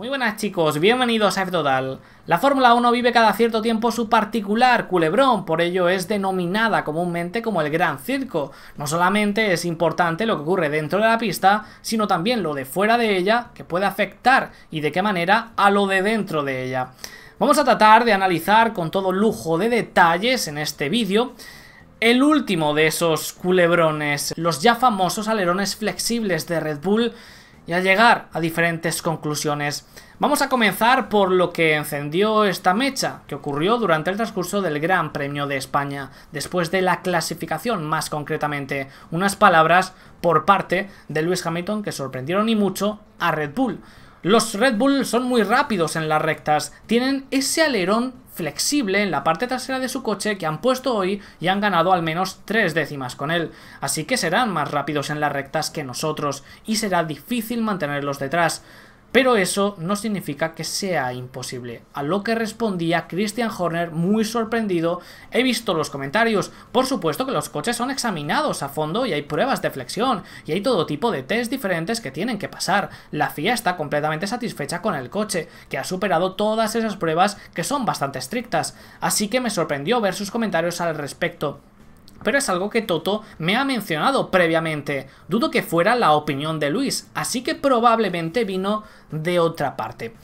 Muy buenas chicos, bienvenidos a f La Fórmula 1 vive cada cierto tiempo su particular culebrón, por ello es denominada comúnmente como el Gran Circo. No solamente es importante lo que ocurre dentro de la pista, sino también lo de fuera de ella, que puede afectar y de qué manera a lo de dentro de ella. Vamos a tratar de analizar con todo lujo de detalles en este vídeo el último de esos culebrones, los ya famosos alerones flexibles de Red Bull y a llegar a diferentes conclusiones. Vamos a comenzar por lo que encendió esta mecha, que ocurrió durante el transcurso del Gran Premio de España, después de la clasificación más concretamente, unas palabras por parte de Lewis Hamilton que sorprendieron y mucho a Red Bull. Los Red Bull son muy rápidos en las rectas, tienen ese alerón flexible en la parte trasera de su coche que han puesto hoy y han ganado al menos tres décimas con él, así que serán más rápidos en las rectas que nosotros y será difícil mantenerlos detrás. Pero eso no significa que sea imposible, a lo que respondía Christian Horner muy sorprendido, he visto los comentarios, por supuesto que los coches son examinados a fondo y hay pruebas de flexión, y hay todo tipo de test diferentes que tienen que pasar, la FIA está completamente satisfecha con el coche, que ha superado todas esas pruebas que son bastante estrictas, así que me sorprendió ver sus comentarios al respecto pero es algo que Toto me ha mencionado previamente. Dudo que fuera la opinión de Luis, así que probablemente vino de otra parte.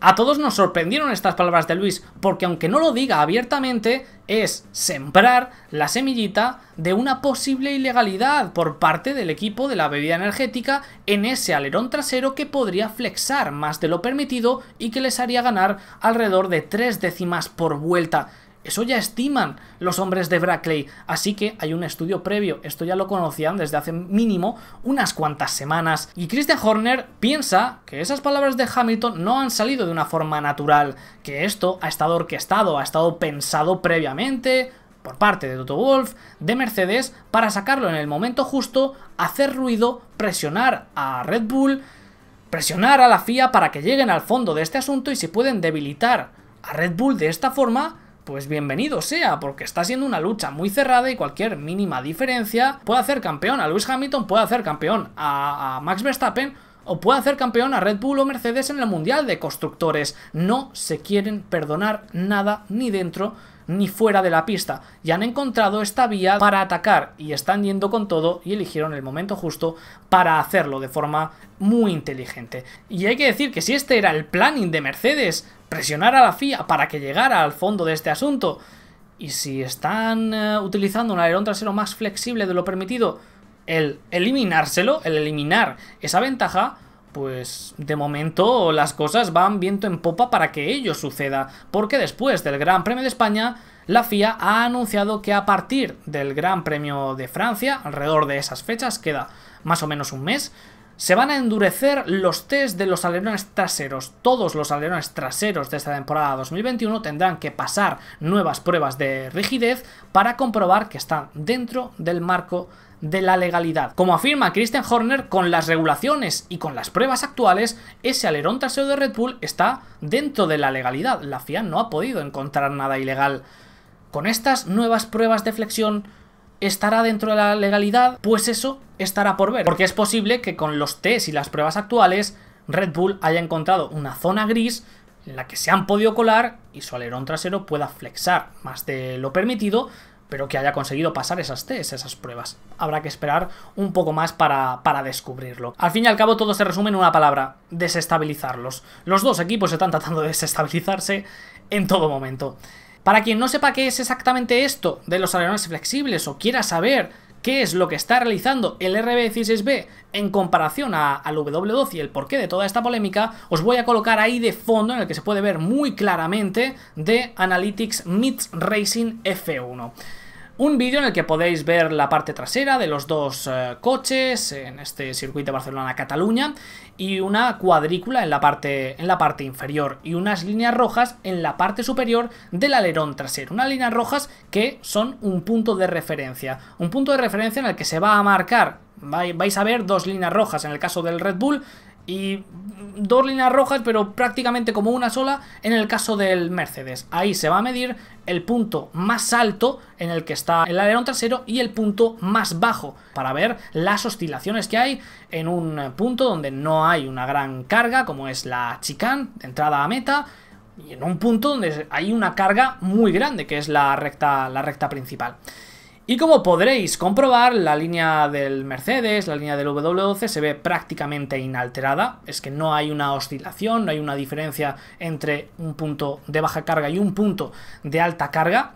A todos nos sorprendieron estas palabras de Luis, porque aunque no lo diga abiertamente, es sembrar la semillita de una posible ilegalidad por parte del equipo de la bebida energética en ese alerón trasero que podría flexar más de lo permitido y que les haría ganar alrededor de tres décimas por vuelta. Eso ya estiman los hombres de Brackley. Así que hay un estudio previo. Esto ya lo conocían desde hace mínimo unas cuantas semanas. Y Christian Horner piensa que esas palabras de Hamilton no han salido de una forma natural, que esto ha estado orquestado, ha estado pensado previamente por parte de Toto Wolf, de Mercedes, para sacarlo en el momento justo, hacer ruido, presionar a Red Bull, presionar a la FIA para que lleguen al fondo de este asunto y si pueden debilitar a Red Bull de esta forma, pues bienvenido sea, porque está siendo una lucha muy cerrada y cualquier mínima diferencia puede hacer campeón a Lewis Hamilton, puede hacer campeón a, Max Verstappen o puede hacer campeón a Red Bull o Mercedes en el Mundial de Constructores. No se quieren perdonar nada ni dentro ni fuera de la pista y han encontrado esta vía para atacar y están yendo con todo y eligieron el momento justo para hacerlo de forma muy inteligente. Y hay que decir que si este era el planning de Mercedes, presionar a la FIA para que llegara al fondo de este asunto, y si están eh, utilizando un alerón trasero más flexible de lo permitido, el eliminárselo, el eliminar esa ventaja, pues de momento las cosas van viento en popa para que ello suceda, porque después del Gran Premio de España, la FIA ha anunciado que a partir del Gran Premio de Francia, alrededor de esas fechas, queda más o menos un mes, se van a endurecer los test de los alerones traseros. Todos los alerones traseros de esta temporada 2021 tendrán que pasar nuevas pruebas de rigidez para comprobar que están dentro del marco de la legalidad. Como afirma Christian Horner, con las regulaciones y con las pruebas actuales, ese alerón trasero de Red Bull está dentro de la legalidad. La FIA no ha podido encontrar nada ilegal. Con estas nuevas pruebas de flexión, ¿Estará dentro de la legalidad? Pues eso estará por ver, porque es posible que con los test y las pruebas actuales Red Bull haya encontrado una zona gris en la que se han podido colar y su alerón trasero pueda flexar más de lo permitido, pero que haya conseguido pasar esas test, esas pruebas. Habrá que esperar un poco más para, para, descubrirlo. Al fin y al cabo todo se resume en una palabra, desestabilizarlos. Los dos equipos están tratando de desestabilizarse en todo momento. Para quien no sepa qué es exactamente esto de los alerones flexibles o quiera saber qué es lo que está realizando el RB16B en comparación al w 12 y el porqué de toda esta polémica, os voy a colocar ahí de fondo en el que se puede ver muy claramente de Analytics Mid Racing F1. Un vídeo en el que podéis ver la parte trasera de los dos eh, coches en este circuito Barcelona-Cataluña y una cuadrícula en la, parte, en la parte inferior y unas líneas rojas en la parte superior del alerón trasero. Unas líneas rojas que son un punto de referencia. Un punto de referencia en el que se va a marcar vais a ver dos líneas rojas en el caso del Red Bull y dos líneas rojas, pero prácticamente como una sola en el caso del Mercedes. Ahí se va a medir el punto más alto en el que está el alerón trasero y el punto más bajo para ver las oscilaciones que hay en un punto donde no hay una gran carga como es la chicane, entrada a meta y en un punto donde hay una carga muy grande que es la recta, la recta principal. Y como podréis comprobar, la línea del Mercedes, la línea del W12 se ve prácticamente inalterada, es que no hay una oscilación, no hay una diferencia entre un punto de baja carga y un punto de alta carga,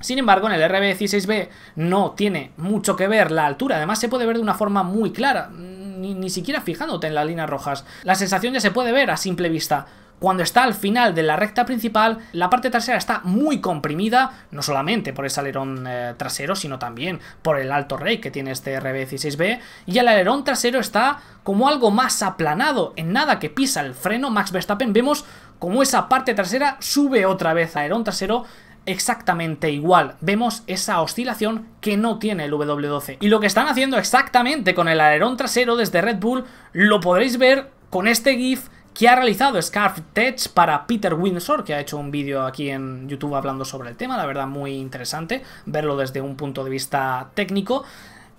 sin embargo, en el RB16B no tiene mucho que ver la altura, además se puede ver de una forma muy clara, ni, ni, siquiera fijándote en las líneas rojas. La sensación ya se puede ver a simple vista. Cuando está al final de la recta principal, la parte trasera está muy comprimida, no solamente por ese alerón eh, trasero, sino también por el alto rey que tiene este RB16B, y el alerón trasero está como algo más aplanado, en nada que pisa el freno Max Verstappen, vemos como esa parte trasera sube otra vez al alerón trasero, exactamente igual. Vemos esa oscilación que no tiene el W12. Y lo que están haciendo exactamente con el alerón trasero desde Red Bull lo podréis ver con este GIF que ha realizado Scarf Tech para Peter Windsor, que ha hecho un vídeo aquí en YouTube hablando sobre el tema, la verdad muy interesante verlo desde un punto de vista técnico.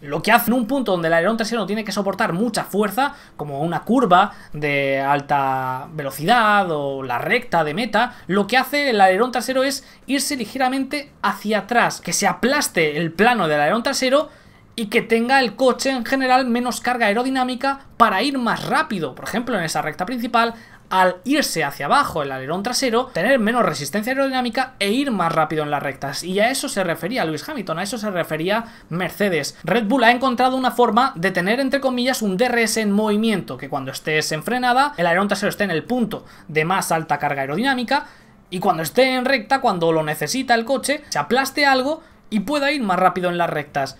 Lo que hace en un punto donde el alerón trasero tiene que soportar mucha fuerza, como una curva de alta velocidad o la recta de meta, lo que hace el alerón trasero es irse ligeramente hacia atrás, que se aplaste el plano del alerón trasero y que tenga el coche en general menos carga aerodinámica para ir más rápido. Por ejemplo, en esa recta principal, al irse hacia abajo el alerón trasero, tener menos resistencia aerodinámica e ir más rápido en las rectas. Y a eso se refería Lewis Hamilton, a eso se refería Mercedes. Red Bull ha encontrado una forma de tener, entre comillas, un DRS en movimiento, que cuando estés en frenada, el alerón trasero esté en el punto de más alta carga aerodinámica, y cuando esté en recta, cuando lo necesita el coche, se aplaste algo y pueda ir más rápido en las rectas.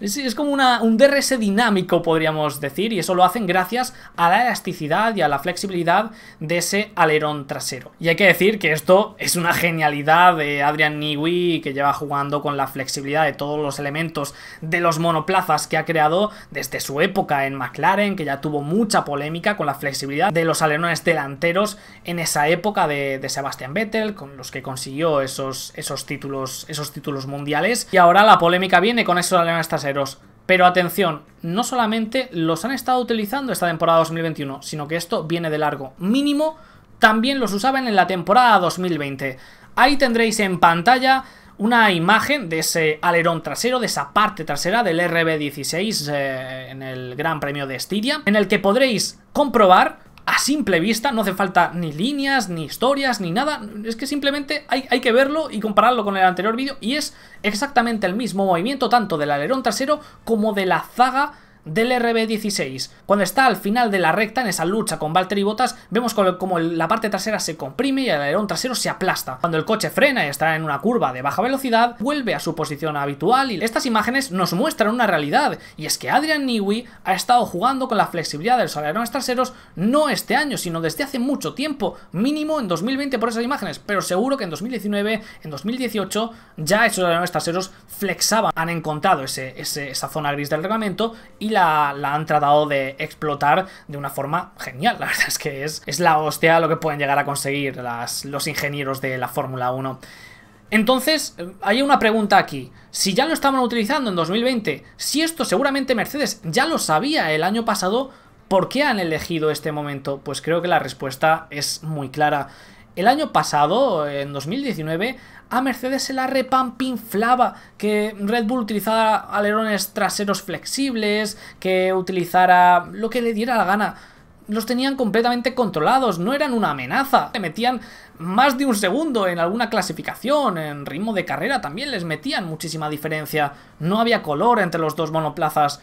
Es, como un DRS dinámico, podríamos decir, y eso lo hacen gracias a la elasticidad y a la flexibilidad de ese alerón trasero. Y hay que decir que esto es una genialidad de Adrian Newey, que lleva jugando con la flexibilidad de todos los elementos de los monoplazas que ha creado desde su época en McLaren, que ya tuvo mucha polémica con la flexibilidad de los alerones delanteros en esa época de, de Sebastian Vettel, con los que consiguió esos, esos, títulos, esos títulos mundiales. Y ahora la polémica viene con esos alerones traseros pero atención, no solamente los han estado utilizando esta temporada 2021, sino que esto viene de largo. Mínimo, también los usaban en la temporada 2020. Ahí tendréis en pantalla una imagen de ese alerón trasero, de esa parte trasera del RB16 eh, en el Gran Premio de Estiria, en el que podréis comprobar a simple vista, no hace falta ni líneas, ni historias, ni nada, es que simplemente hay, hay que verlo y compararlo con el anterior vídeo y es exactamente el mismo movimiento tanto del alerón trasero como de la zaga del RB16. Cuando está al final de la recta, en esa lucha con Valtteri Bottas, vemos como la parte trasera se comprime y el alerón trasero se aplasta. Cuando el coche frena y está en una curva de baja velocidad, vuelve a su posición habitual y estas imágenes nos muestran una realidad, y es que Adrian Newey ha estado jugando con la flexibilidad de los alerones traseros no este año, sino desde hace mucho tiempo, mínimo en 2020 por esas imágenes, pero seguro que en 2019, en 2018, ya esos alerones traseros flexaban, han encontrado ese, esa zona gris del reglamento y la la, han tratado de explotar de una forma genial. La verdad es que es, es la hostia lo que pueden llegar a conseguir las, los ingenieros de la Fórmula 1. Entonces, eh, hay una pregunta aquí. Si ya lo estaban utilizando en 2020, si esto seguramente Mercedes ya lo sabía el año pasado, ¿por qué han elegido este momento? Pues creo que la respuesta es muy clara. El año pasado, en 2019, a Mercedes se la repampinflaba que Red Bull utilizara alerones traseros flexibles, que utilizara lo que le diera la gana. Los tenían completamente controlados, no eran una amenaza. Le metían más de un segundo en alguna clasificación, en ritmo de carrera también les metían muchísima diferencia. No había color entre los dos monoplazas.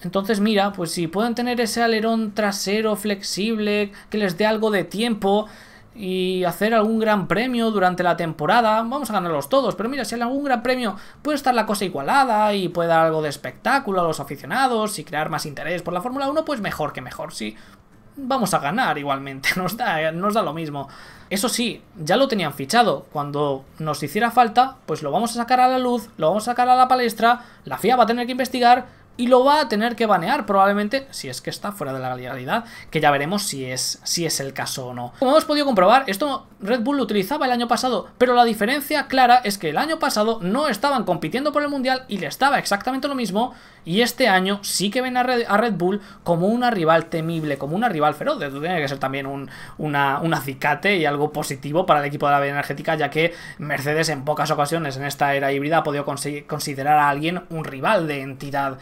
Entonces mira, pues si pueden tener ese alerón trasero flexible que les dé algo de tiempo, y hacer algún gran premio durante la temporada. Vamos a ganarlos todos, pero mira, si en algún gran premio puede estar la cosa igualada y puede dar algo de espectáculo a los aficionados y crear más interés por la Fórmula 1, pues mejor que mejor, sí. Vamos a ganar igualmente, nos da, nos da lo mismo. Eso sí, ya lo tenían fichado. Cuando nos hiciera falta, pues lo vamos a sacar a la luz, lo vamos a sacar a la palestra, la FIA va a tener que investigar y lo va a tener que banear probablemente si es que está fuera de la legalidad, que ya veremos si es, si es el caso o no. Como hemos podido comprobar, esto Red Bull lo utilizaba el año pasado, pero la diferencia clara es que el año pasado no estaban compitiendo por el Mundial y le estaba exactamente lo mismo y este año sí que ven a Red, Bull como una rival temible, como una rival feroz. tiene que ser también un, acicate y algo positivo para el equipo de la energética, ya que Mercedes en pocas ocasiones en esta era híbrida ha podido considerar a alguien un rival de entidad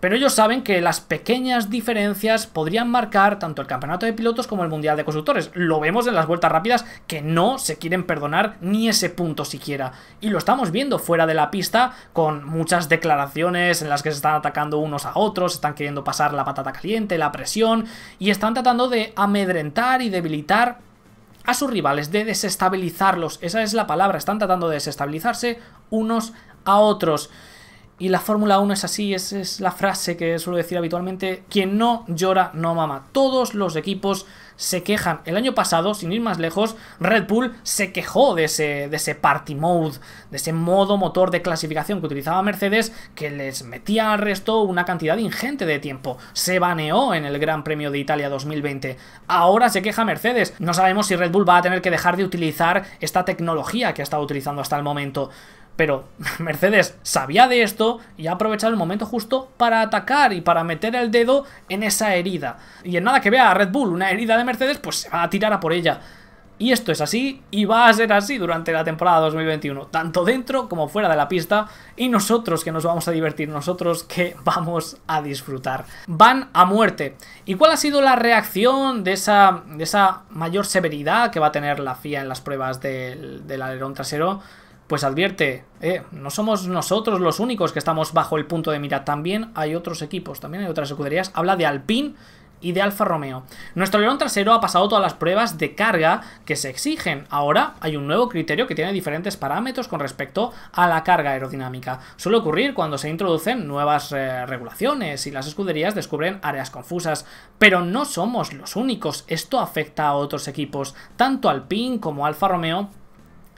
pero ellos saben que las pequeñas diferencias podrían marcar tanto el campeonato de pilotos como el mundial de constructores. Lo vemos en las vueltas rápidas que no se quieren perdonar ni ese punto siquiera. Y lo estamos viendo fuera de la pista con muchas declaraciones en las que se están atacando unos a otros, están queriendo pasar la patata caliente, la presión y están tratando de amedrentar y debilitar a sus rivales, de desestabilizarlos. Esa es la palabra, están tratando de desestabilizarse unos a otros. Y la Fórmula 1 es así, es, la frase que suelo decir habitualmente, quien no llora no mama. Todos los equipos se quejan. El año pasado, sin ir más lejos, Red Bull se quejó de ese, de ese party mode, de ese modo motor de clasificación que utilizaba Mercedes, que les metía al resto una cantidad ingente de tiempo. Se baneó en el Gran Premio de Italia 2020. Ahora se queja Mercedes. No sabemos si Red Bull va a tener que dejar de utilizar esta tecnología que ha estado utilizando hasta el momento. Pero Mercedes sabía de esto y ha aprovechado el momento justo para atacar y para meter el dedo en esa herida. Y en nada que vea a Red Bull una herida de Mercedes, pues se va a tirar a por ella. Y esto es así y va a ser así durante la temporada 2021, tanto dentro como fuera de la pista. Y nosotros que nos vamos a divertir, nosotros que vamos a disfrutar. Van a muerte. ¿Y cuál ha sido la reacción de esa, de esa mayor severidad que va a tener la FIA en las pruebas del, del alerón trasero? pues advierte, eh, no somos nosotros los únicos que estamos bajo el punto de mira, también hay otros equipos, también hay otras escuderías, habla de Alpine y de Alfa Romeo. Nuestro león trasero ha pasado todas las pruebas de carga que se exigen. Ahora hay un nuevo criterio que tiene diferentes parámetros con respecto a la carga aerodinámica. Suele ocurrir cuando se introducen nuevas eh, regulaciones y las escuderías descubren áreas confusas. Pero no somos los únicos. Esto afecta a otros equipos. Tanto Alpine como Alfa Romeo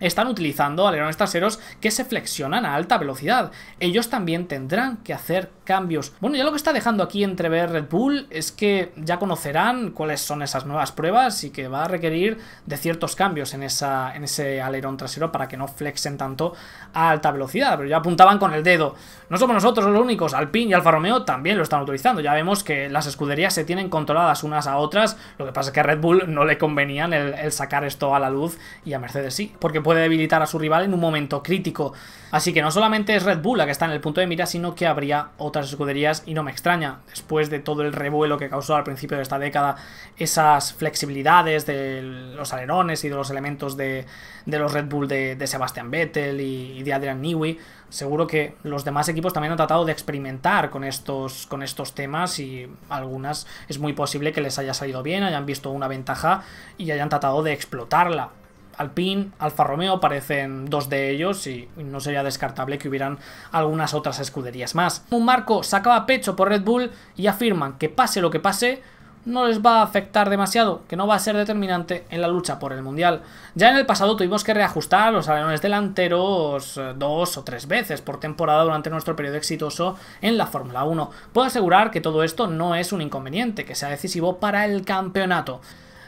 están utilizando alerones traseros que se flexionan a alta velocidad. Ellos también tendrán que hacer cambios. Bueno, ya lo que está dejando aquí entrever Red Bull es que ya conocerán cuáles son esas nuevas pruebas y que va a requerir de ciertos cambios en, esa, en ese alerón trasero para que no flexen tanto a alta velocidad. Pero ya apuntaban con el dedo. No somos nosotros los únicos, Alpine y Alfa Romeo también lo están utilizando. Ya vemos que las escuderías se tienen controladas unas a otras. Lo que pasa es que a Red Bull no le convenían el, sacar esto a la luz y a Mercedes sí. Porque debilitar a su rival en un momento crítico. Así que no solamente es Red Bull la que está en el punto de mira, sino que habría otras escuderías y no me extraña, después de todo el revuelo que causó al principio de esta década esas flexibilidades de los alerones y de los elementos de, los Red Bull de, Sebastián Sebastian Vettel y, y de Adrian Newey, seguro que los demás equipos también han tratado de experimentar con estos, con estos temas y algunas es muy posible que les haya salido bien, hayan visto una ventaja y hayan tratado de explotarla. Alpine, Alfa Romeo parecen dos de ellos y no sería descartable que hubieran algunas otras escuderías más. Un marco sacaba pecho por Red Bull y afirman que pase lo que pase, no les va a afectar demasiado, que no va a ser determinante en la lucha por el Mundial. Ya en el pasado tuvimos que reajustar los alerones delanteros eh, dos o tres veces por temporada durante nuestro periodo exitoso en la Fórmula 1. Puedo asegurar que todo esto no es un inconveniente, que sea decisivo para el campeonato.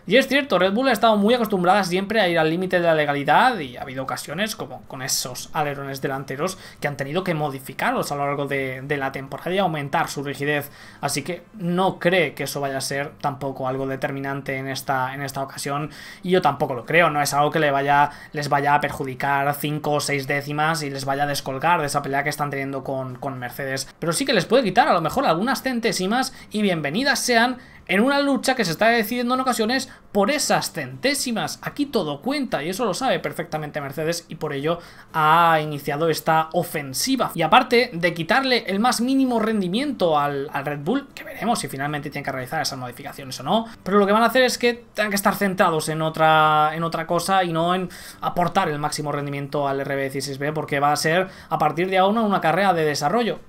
Y es cierto, Red Bull ha estado muy acostumbrada siempre a ir al límite de la legalidad y ha habido ocasiones como con esos alerones delanteros que han tenido que modificarlos a lo largo de, la temporada y aumentar su rigidez. Así que no cree que eso vaya a ser tampoco algo determinante en esta, en esta ocasión y yo tampoco lo creo, no es algo que le vaya, les vaya a perjudicar 5 o 6 décimas y les vaya a descolgar de esa pelea que están teniendo con Mercedes. Pero sí que les puede quitar a lo mejor algunas centésimas y bienvenidas sean en una lucha que se está decidiendo en ocasiones por esas centésimas. Aquí todo cuenta y eso lo sabe perfectamente Mercedes y por ello ha iniciado esta ofensiva. Y aparte de quitarle el más mínimo rendimiento al, Red Bull, que veremos si finalmente tienen que realizar esas modificaciones o no, pero lo que van a hacer es que tengan que estar centrados en otra, en otra cosa y no en aportar el máximo rendimiento al RB16B porque va a ser a partir de ahora una carrera de desarrollo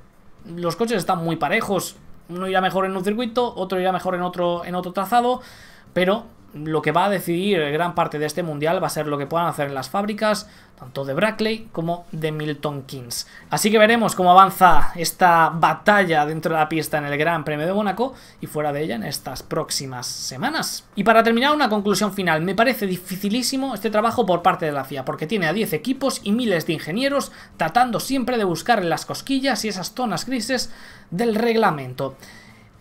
los coches están muy parejos, uno irá mejor en un circuito, otro irá mejor en otro, en otro trazado, pero lo que va a decidir gran parte de este mundial va a ser lo que puedan hacer en las fábricas, tanto de Brackley como de Milton Keynes. Así que veremos cómo avanza esta batalla dentro de la pista en el Gran Premio de Mónaco y fuera de ella en estas próximas semanas. Y para terminar, una conclusión final. Me parece dificilísimo este trabajo por parte de la FIA, porque tiene a 10 equipos y miles de ingenieros tratando siempre de buscar las cosquillas y esas zonas grises del reglamento.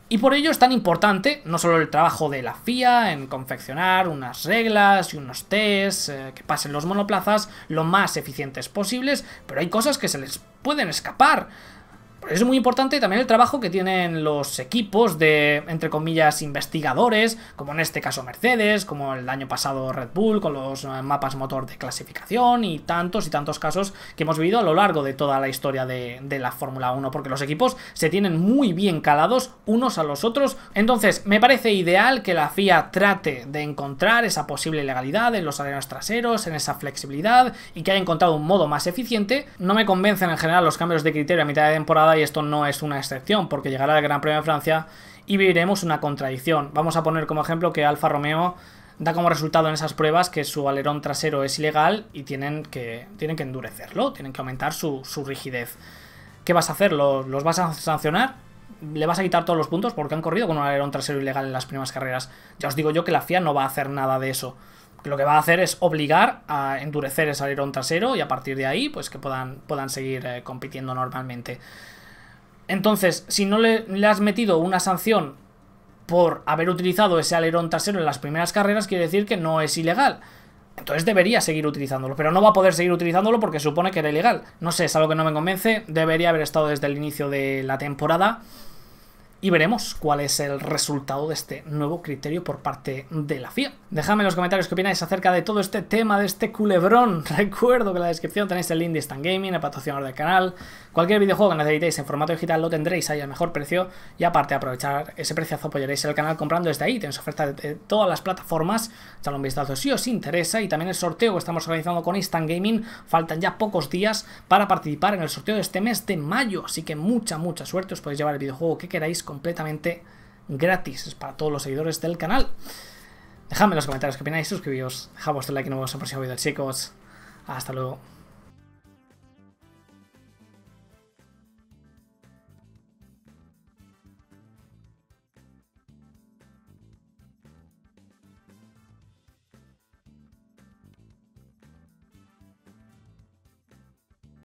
Y por ello es tan importante no solo el trabajo de la FIA en confeccionar unas reglas y unos tests eh, que pasen los monoplazas lo más eficientes posibles, pero hay cosas que se les pueden escapar es muy importante también el trabajo que tienen los equipos de, entre comillas, investigadores, como en este caso Mercedes, como el año pasado Red Bull, con los eh, mapas motor de clasificación y tantos y tantos casos que hemos vivido a lo largo de toda la historia de, la Fórmula 1, porque los equipos se tienen muy bien calados unos a los otros. Entonces, me parece ideal que la FIA trate de encontrar esa posible legalidad en los arenas traseros, en esa flexibilidad y que haya encontrado un modo más eficiente. No me convencen en general los cambios de criterio a mitad de temporada y esto no es una excepción porque llegará el Gran Premio de Francia y viviremos una contradicción. Vamos a poner como ejemplo que Alfa Romeo da como resultado en esas pruebas que su alerón trasero es ilegal y tienen que, tienen que endurecerlo, tienen que aumentar su, rigidez. ¿Qué vas a hacer? ¿Los, vas a sancionar? ¿Le vas a quitar todos los puntos porque han corrido con un alerón trasero ilegal en las primeras carreras? Ya os digo yo que la FIA no va a hacer nada de eso lo que va a hacer es obligar a endurecer ese alerón trasero y a partir de ahí pues que puedan, puedan seguir eh, compitiendo normalmente. Entonces, si no le, has metido una sanción por haber utilizado ese alerón trasero en las primeras carreras, quiere decir que no es ilegal. Entonces debería seguir utilizándolo, pero no va a poder seguir utilizándolo porque supone que era ilegal. No sé, es algo que no me convence. Debería haber estado desde el inicio de la temporada y veremos cuál es el resultado de este nuevo criterio por parte de la FIA. Dejadme en los comentarios qué opináis acerca de todo este tema, de este culebrón. Recuerdo que en la descripción tenéis el link de Instant Gaming, el patrocinador del canal. Cualquier videojuego que necesitéis en formato digital lo tendréis ahí al mejor precio y aparte aprovechar ese preciazo apoyaréis pues el canal comprando desde ahí. Tenéis ofertas de todas las plataformas, echadle un vistazo si os interesa y también el sorteo que estamos organizando con Instant Gaming. Faltan ya pocos días para participar en el sorteo de este mes de mayo, así que mucha, mucha suerte. Os podéis llevar el videojuego que queráis completamente gratis para todos los seguidores del canal. Dejadme en los comentarios que opináis, suscribíos, dejad vuestro like y nos vemos en el próximo vídeo chicos. Hasta luego.